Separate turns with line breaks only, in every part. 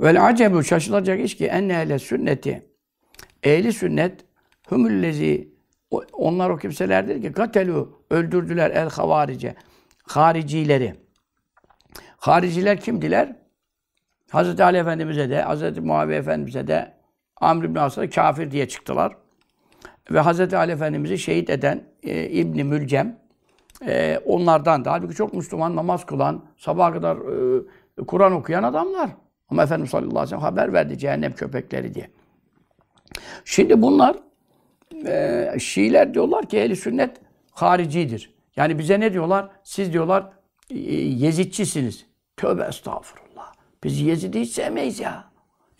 Vel acebu şaşılacak iş ki enne ehle sünneti ehli sünnet hümüllezi onlar o kimselerdir ki katelu öldürdüler el havarice haricileri. Hariciler kimdiler? Hz. Ali Efendimiz'e de, Hz. Muavi Efendimiz'e de Amr ibn As'a kafir diye çıktılar. Ve Hz. Ali Efendimiz'i şehit eden e, İbni Mülcem e, onlardan da. Halbuki çok Müslüman, namaz kılan, sabaha kadar e, Kur'an okuyan adamlar. Ama Efendimiz sallallahu aleyhi ve sellem haber verdi cehennem köpekleri diye. Şimdi bunlar e, Şiiler diyorlar ki ehli sünnet haricidir. Yani bize ne diyorlar? Siz diyorlar e, Yezidçisiniz. Tövbe estağfurullah. Biz Yezid'i hiç sevmeyiz ya.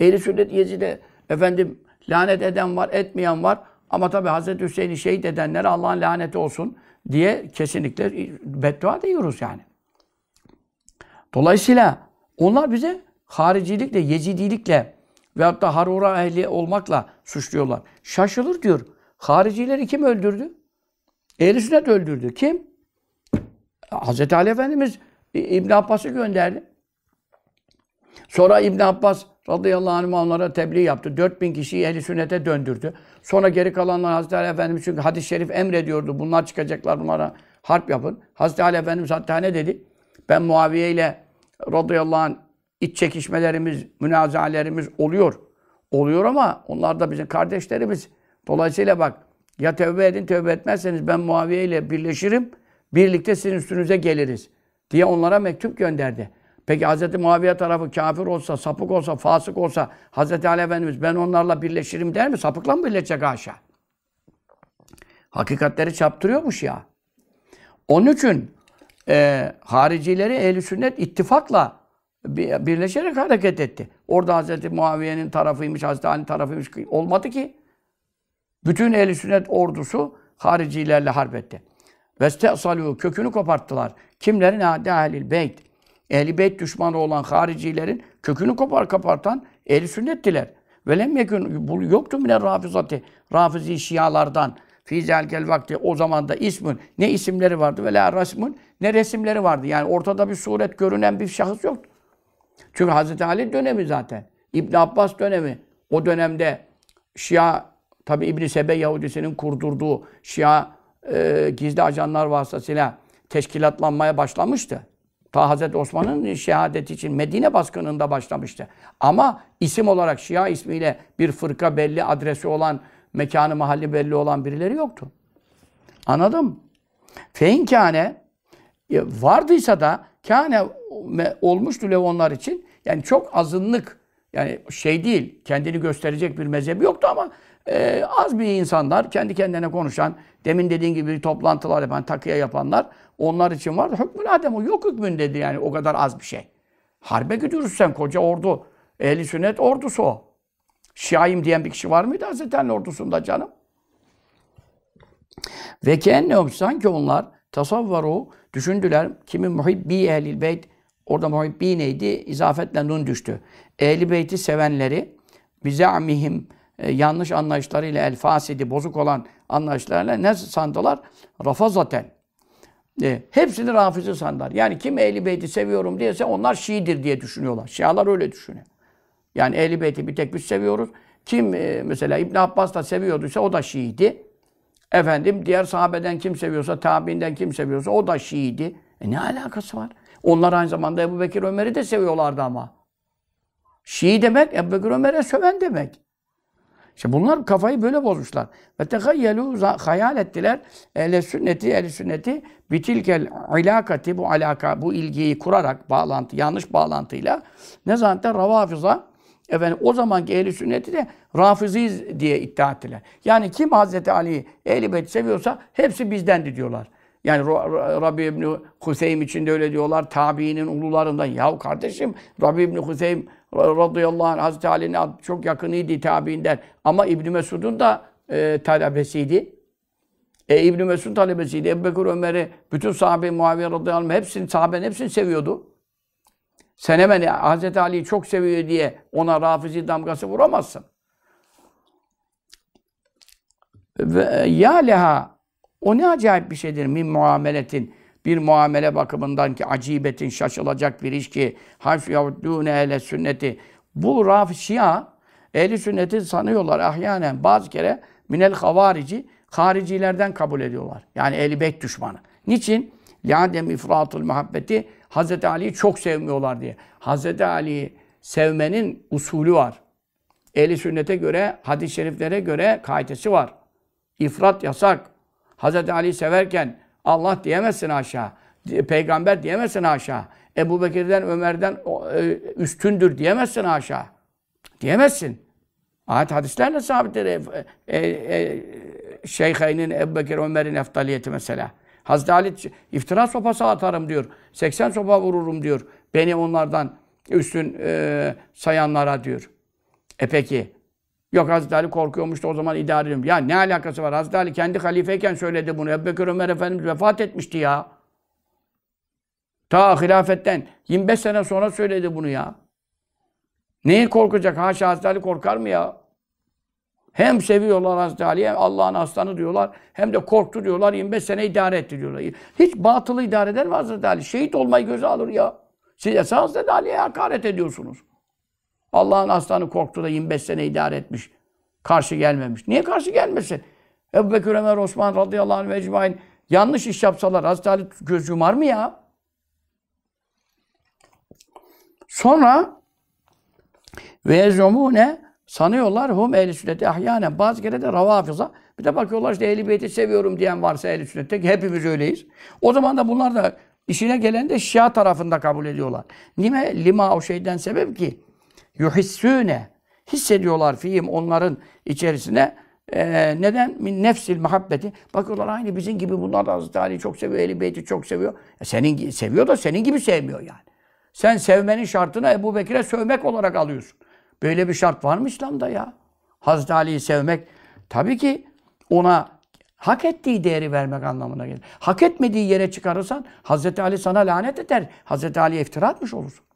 Ehli sünnet Yezid'e efendim lanet eden var, etmeyen var. Ama tabi Hazreti Hüseyin'i şehit edenlere Allah'ın laneti olsun diye kesinlikle beddua diyoruz yani. Dolayısıyla onlar bize haricilikle, yezidilikle ve hatta harura ehli olmakla suçluyorlar. Şaşılır diyor. Haricileri kim öldürdü? Ehl-i sünnet öldürdü. Kim? Hz. Ali Efendimiz İbn Abbas'ı gönderdi. Sonra İbn Abbas radıyallahu anh onlara tebliğ yaptı. 4000 kişiyi ehli sünnete döndürdü. Sonra geri kalanlar Hazreti Ali Efendimiz çünkü hadis-i şerif emrediyordu. Bunlar çıkacaklar bunlara harp yapın. Hazreti Ali Efendimiz hatta ne dedi? Ben Muaviye ile radıyallahu anh iç çekişmelerimiz, münazalarımız oluyor. Oluyor ama onlar da bizim kardeşlerimiz. Dolayısıyla bak ya tövbe edin tövbe etmezseniz ben Muaviye ile birleşirim. Birlikte sizin üstünüze geliriz diye onlara mektup gönderdi. Peki Hz. Muaviye tarafı kafir olsa, sapık olsa, fasık olsa Hz. Ali Efendimiz ben onlarla birleşirim der mi? Sapıkla mı birleşecek haşa? Hakikatleri çaptırıyormuş ya. Onun için e, haricileri ehl sünnet ittifakla birleşerek hareket etti. Orada Hazreti Muaviye'nin tarafıymış, Hazreti Ali'nin tarafıymış olmadı ki. Bütün ehl sünnet ordusu haricilerle harp etti. Vestesalu kökünü koparttılar. Kimlerin adi ehlil beyt? Ehli beyt düşmanı olan haricilerin kökünü kopar kapartan ehli sünnettiler. Ve lem yekun yoktu mine rafizati. Rafizi şialardan. Fizelkel vakti o zaman da ismin ne isimleri vardı ve la resmin ne resimleri vardı. Yani ortada bir suret görünen bir şahıs yoktu. Çünkü Hazreti Ali dönemi zaten. İbn Abbas dönemi. O dönemde Şia, tabi İbn Sebe Yahudisinin kurdurduğu Şia e, gizli ajanlar vasıtasıyla teşkilatlanmaya başlamıştı. Ta Hazreti Osman'ın şehadeti için Medine baskınında başlamıştı. Ama isim olarak Şia ismiyle bir fırka belli, adresi olan, mekanı mahalli belli olan birileri yoktu. Anladım. Feinkâne e, vardıysa da kâne olmuştu Levonlar için. Yani çok azınlık yani şey değil, kendini gösterecek bir mezhebi yoktu ama e, az bir insanlar, kendi kendine konuşan, demin dediğin gibi toplantılar yapan, takıya yapanlar onlar için vardı. Hükmün Adem o yok hükmün dedi yani o kadar az bir şey. Harbe gidiyoruz sen koca ordu. Ehli sünnet ordusu o. Şiayim diyen bir kişi var mıydı Hazreti ordusunda canım? Ve kennehum sanki onlar tasavvaru düşündüler kimi muhibbi ehlil beyt Orada muhibbineydi. İzafetle nun düştü. Ehli beyti sevenleri bize amihim e, yanlış anlayışlarıyla el fasidi bozuk olan anlayışlarla ne sandılar? Rafazaten. E, hepsini rafizi sandılar. Yani kim ehli beyti seviyorum diyese onlar Şiidir diye düşünüyorlar. Şialar öyle düşünüyor. Yani ehli beyti bir tek biz seviyoruz. Kim e, mesela İbn Abbas da seviyorduysa o da Şiidi. Efendim diğer sahabeden kim seviyorsa, tabiinden kim seviyorsa o da Şiidi. E ne alakası var? Onlar aynı zamanda Ebu Bekir Ömer'i de seviyorlardı ama. Şii demek Ebu Bekir Ömer'e söven demek. İşte bunlar kafayı böyle bozmuşlar. Ve tehayyelu hayal ettiler. ehl sünneti, ehl sünneti bitilkel ilakati bu alaka, bu ilgiyi kurarak bağlantı, yanlış bağlantıyla ne zannettiler? Ravafıza Efendim o zamanki ehli sünneti de rafiziz diye iddia ettiler. Yani kim Hazreti Ali, ehli beyt seviyorsa hepsi bizdendi diyorlar. Yani Rabbi İbni Huseym için de öyle diyorlar. Tabiinin ulularından. Yahu kardeşim Rabbi İbni Huseym radıyallahu anh Hazreti Ali'nin çok yakınıydı tabiinden. Ama İbni Mesud'un da e, talebesiydi. E, İbni Mesud talebesiydi. Ebu Bekir Ömer'i, bütün sahabe Muaviye radıyallahu anh hepsini, sahabenin hepsini seviyordu. Sen hemen Hazreti Ali'yi çok seviyor diye ona rafizi damgası vuramazsın. Ve ya leha o ne acayip bir şeydir min muameletin. Bir muamele bakımından ki acibetin şaşılacak bir iş ki harf yavdûne ehle sünneti. Bu raf şia ehli sünneti sanıyorlar ahyanen bazı kere minel havarici haricilerden kabul ediyorlar. Yani ehli beyt düşmanı. Niçin? Liadem ifratul muhabbeti Hz. Ali'yi çok sevmiyorlar diye. Hz. Ali'yi sevmenin usulü var. Ehli sünnete göre, hadis-i şeriflere göre kaidesi var. İfrat yasak, Hazreti Ali severken Allah diyemezsin aşağı. Peygamber diyemezsin aşağı. Ebu Bekir'den, Ömer'den e, üstündür diyemezsin aşağı. Diyemezsin. Ayet hadislerle sabittir. E, e, e, Şeyheynin, Ebu Bekir, Ömer'in eftaliyeti mesela. Hazreti Ali iftira sopası atarım diyor. 80 sopa vururum diyor. Beni onlardan üstün e, sayanlara diyor. E peki Yok Hazreti Ali korkuyormuştu o zaman idare ediyorum. Ya ne alakası var? Hazreti Ali kendi halifeyken söyledi bunu. Ebubekir Ömer Efendimiz vefat etmişti ya. Ta hilafetten 25 sene sonra söyledi bunu ya. Neyi korkacak? Haşa Hazreti Ali korkar mı ya? Hem seviyorlar Hazreti hem Allah'ın aslanı diyorlar. Hem de korktu diyorlar, 25 sene idare etti diyorlar. Hiç batılı idare eder mi Hazreti Ali? Şehit olmayı göze alır ya. Siz esas Hazreti Ali'ye hakaret ediyorsunuz. Allah'ın aslanı korktu da 25 sene idare etmiş. Karşı gelmemiş. Niye karşı gelmesin? Ebu Bekir Ömer Osman radıyallahu anh mecmain yanlış iş yapsalar Hazreti Ali göz yumar mı ya? Sonra ve ne? sanıyorlar hum ehli sünneti ahyanen. Bazı kere de ravafıza. Bir de bakıyorlar işte ehli beyti seviyorum diyen varsa ehli sünnette hepimiz öyleyiz. O zaman da bunlar da işine gelen de Şia tarafında kabul ediyorlar. Nime lima o şeyden sebep ki yuhissüne hissediyorlar fiyim onların içerisine. Ee, neden? Min nefsil muhabbeti. Bakıyorlar aynı bizim gibi bunlar da Hazreti Ali'yi çok seviyor, Ehl-i Beyt'i çok seviyor. E senin seviyor da senin gibi sevmiyor yani. Sen sevmenin şartını Ebu Bekir'e sövmek olarak alıyorsun. Böyle bir şart var mı İslam'da ya? Hazreti Ali'yi sevmek tabii ki ona hak ettiği değeri vermek anlamına gelir. Hak etmediği yere çıkarırsan Hazreti Ali sana lanet eder. Hazreti Ali'ye iftira atmış olursun.